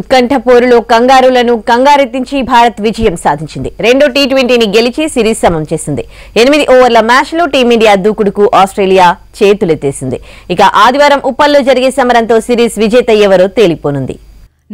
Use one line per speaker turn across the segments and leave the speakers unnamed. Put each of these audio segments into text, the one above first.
ఉత్కంఠ పోరులో కంగారులను కంగారెత్తించి భారత్ విజయం సాధించింది రెండో టీ ట్వంటీని గెలిచి సిరీస్ సమం చేసింది ఎనిమిది ఓవర్ల మ్యాచ్లో టీమిండియా దూకుడుకు ఆస్ట్రేలియా చేతులెత్తేసింది ఇక ఆదివారం ఉప్పల్లో జరిగే సమరంతో సిరీస్ విజేత ఎవరో తేలిపోనుంది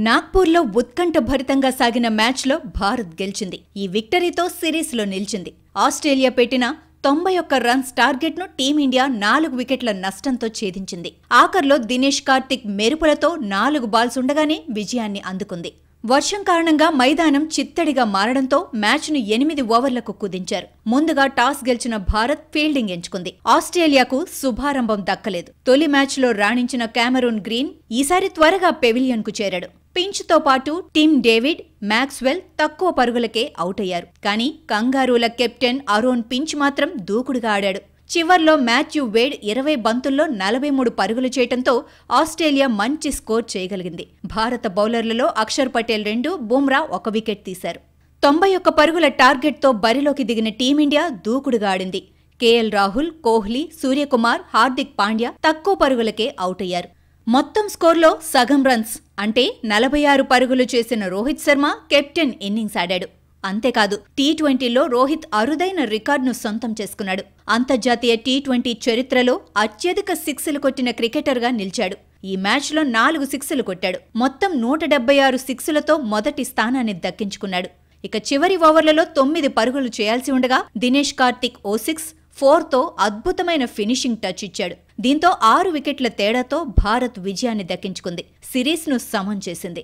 నాగ్పూర్లో ఉత్కంఠ భరితంగా సాగిన మ్యాచ్లో భారత్ గెలిచింది ఈ విక్టరీతో సిరీస్లో నిలిచింది ఆస్ట్రేలియా పెట్టిన తొంభై ఒక్క రన్స్ టార్గెట్ను టీమిండియా నాలుగు వికెట్ల నష్టంతో ఛేదించింది ఆఖర్లో దినేష్ కార్తిక్ మెరుపులతో నాలుగు బాల్స్ ఉండగానే విజయాన్ని అందుకుంది వర్షం కారణంగా మైదానం చిత్తడిగా మారడంతో మ్యాచ్ను ఎనిమిది ఓవర్లకు కుదించారు ముందుగా టాస్ గెలిచిన భారత్ ఫీల్డింగ్ ఎంచుకుంది ఆస్ట్రేలియాకు శుభారంభం దక్కలేదు తొలి మ్యాచ్లో రాణించిన కెమెరూన్ గ్రీన్ ఈసారి త్వరగా పెవిలియన్కు చేరాడు పించ్తో పాటు టిమ్ డేవిడ్ మ్యాక్స్వెల్ తక్కువ పరుగులకే అవుట్ అయ్యారు కానీ కంగారూల కెప్టెన్ అరోన్ పించ్ మాత్రం దూకుడుగా ఆడాడు చివర్లో మాథ్యూ వేడ్ ఇరవై బంతుల్లో నలభై మూడు పరుగులు చేయడంతో ఆస్ట్రేలియా మంచి స్కోర్ చేయగలిగింది భారత బౌలర్లలో అక్షర్ పటేల్ రెండు బుమ్రా ఒక వికెట్ తీశారు తొంభై ఒక్క పరుగుల టార్గెట్తో బరిలోకి దిగిన టీమిండియా దూకుడుగా ఆడింది కేఎల్ రాహుల్ కోహ్లీ సూర్యకుమార్ హార్దిక్ పాండ్యా తక్కువ పరుగులకే అవుట్ అయ్యారు మొత్తం స్కోర్లో సగం రన్స్ అంటే నలభై ఆరు పరుగులు చేసిన రోహిత్ శర్మ కెప్టెన్ ఇన్నింగ్స్ ఆడాడు అంతేకాదు టీ ట్వంటీలో రోహిత్ అరుదైన రికార్డును సొంతం చేసుకున్నాడు అంతర్జాతీయ టీ ట్వంటీ చరిత్రలో అత్యధిక సిక్సులు కొట్టిన క్రికెటర్గా నిలిచాడు ఈ మ్యాచ్లో నాలుగు సిక్స్లు కొట్టాడు మొత్తం నూట డెబ్బై ఆరు సిక్సులతో మొదటి స్థానాన్ని దక్కించుకున్నాడు ఇక చివరి ఓవర్లలో తొమ్మిది పరుగులు చేయాల్సి ఉండగా దినేష్ కార్తిక్ ఓ సిక్స్ ఫోర్తో అద్భుతమైన ఫినిషింగ్ టచ్ ఇచ్చాడు దీంతో ఆరు వికెట్ల తేడాతో భారత్ విజయాన్ని దక్కించుకుంది సిరీస్ను సమం చేసింది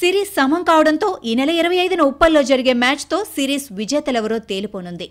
సిరీస్ సమం కావడంతో ఈ నెల ఇరవై ఐదున ఉప్పల్లో జరిగే మ్యాచ్తో సిరీస్ విజేతలెవరో తేలిపోనుంది